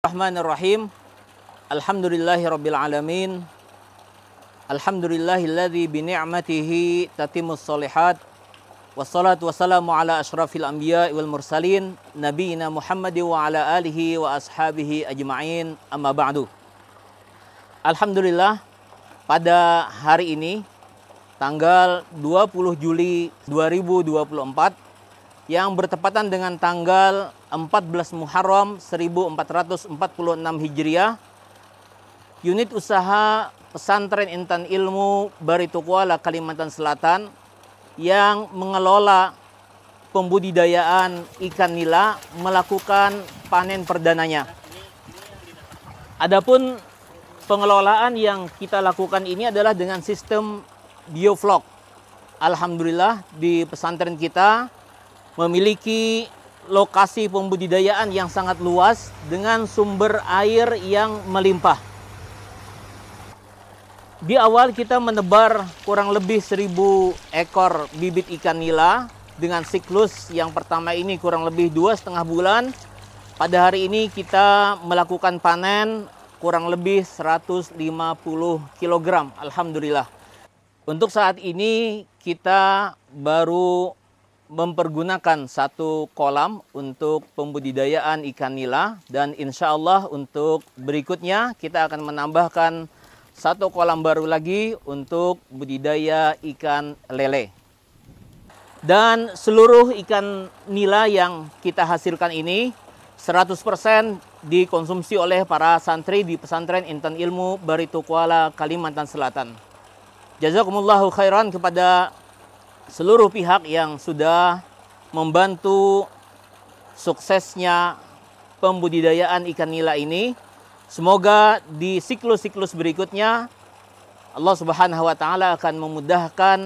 Bismillahirrahmanirrahim. Alhamdulillahi rabbil alamin. Alhamdulillahilladzi bi tatimus salihat, shalihat. Wassalatu wassalamu ala ashrafil anbiya wal mursalin Nabiina Muhammadin wa ala alihi wa ashabihi ajma'in. Amma ba'du. Alhamdulillah pada hari ini tanggal 20 Juli 2024 yang bertepatan dengan tanggal 14 Muharram 1446 Hijriah. Unit usaha Pesantren Intan Ilmu Baritukwala Kalimantan Selatan yang mengelola pembudidayaan ikan nila melakukan panen perdananya. Adapun pengelolaan yang kita lakukan ini adalah dengan sistem bioflok. Alhamdulillah di pesantren kita memiliki lokasi pembudidayaan yang sangat luas dengan sumber air yang melimpah. Di awal kita menebar kurang lebih seribu ekor bibit ikan nila dengan siklus yang pertama ini kurang lebih dua setengah bulan. Pada hari ini kita melakukan panen kurang lebih 150 kg. Alhamdulillah. Untuk saat ini kita baru mempergunakan satu kolam untuk pembudidayaan ikan nila dan insya Allah untuk berikutnya kita akan menambahkan satu kolam baru lagi untuk budidaya ikan lele. Dan seluruh ikan nila yang kita hasilkan ini 100% dikonsumsi oleh para santri di pesantren Intan Ilmu Baritukwala, Kalimantan Selatan. Jazakumullahu khairan kepada seluruh pihak yang sudah membantu suksesnya pembudidayaan ikan nila ini. Semoga di siklus-siklus berikutnya Allah Subhanahu wa taala akan memudahkan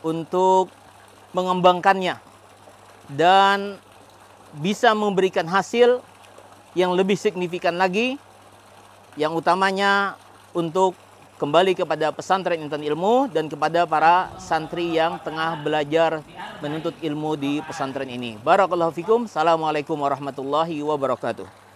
untuk mengembangkannya dan bisa memberikan hasil yang lebih signifikan lagi yang utamanya untuk kembali kepada pesantren intan ilmu dan kepada para santri yang tengah belajar menuntut ilmu di pesantren ini. Barakallahu fikum. Assalamualaikum warahmatullahi wabarakatuh.